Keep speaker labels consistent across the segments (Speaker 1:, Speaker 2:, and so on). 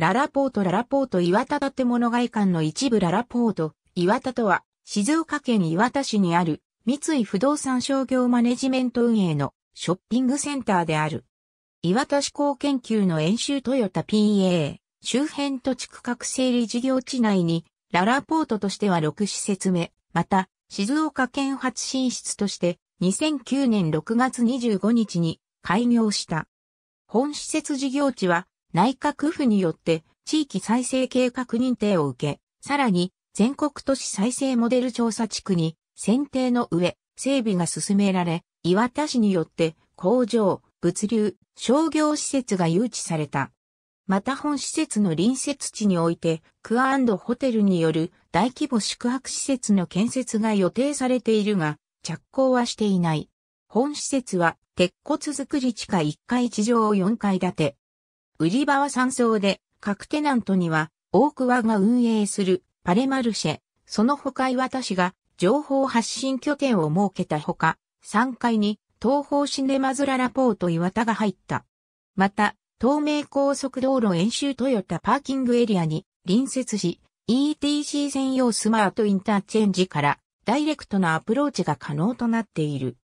Speaker 1: ララポートララポート岩田建物外観の一部ララポート岩田とは静岡県岩田市にある三井不動産商業マネジメント運営のショッピングセンターである。岩田志向研究の演習トヨタ PA 周辺土地区画整理事業地内にララポートとしては6施設目、また静岡県初進出として2009年6月25日に開業した。本施設事業地は内閣府によって地域再生計画認定を受け、さらに全国都市再生モデル調査地区に選定の上、整備が進められ、岩田市によって工場、物流、商業施設が誘致された。また本施設の隣接地において、クアホテルによる大規模宿泊施設の建設が予定されているが、着工はしていない。本施設は鉄骨造り地下1階地上4階建て、売り場は山荘で、各テナントには、大桑が運営するパレマルシェ、その他岩田市が情報発信拠点を設けたほか、3階に東方シネマズララポート岩田が入った。また、東名高速道路演習トヨタパーキングエリアに隣接し、ETC 専用スマートインターチェンジからダイレクトなアプローチが可能となっている。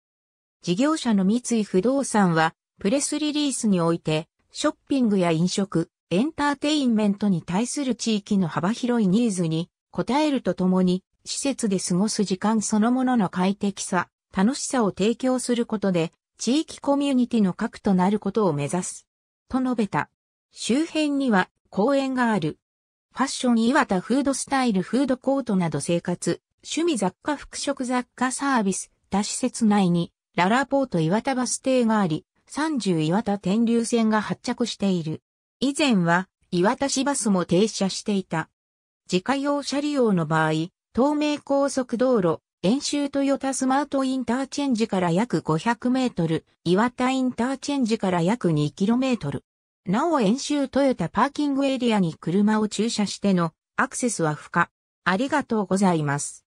Speaker 1: 事業者の三井不動産は、プレスリリースにおいて、ショッピングや飲食、エンターテインメントに対する地域の幅広いニーズに応えるとともに、施設で過ごす時間そのものの快適さ、楽しさを提供することで、地域コミュニティの核となることを目指す。と述べた。周辺には公園がある。ファッション岩田フードスタイルフードコートなど生活、趣味雑貨服飾雑貨サービス、他施設内に、ララポート岩田バス停があり、30岩田天竜線が発着している。以前は岩田市バスも停車していた。自家用車利用の場合、東名高速道路、遠州豊田スマートインターチェンジから約500メートル、岩田インターチェンジから約2キロメートル。なお遠州豊田パーキングエリアに車を駐車してのアクセスは不可。ありがとうございます。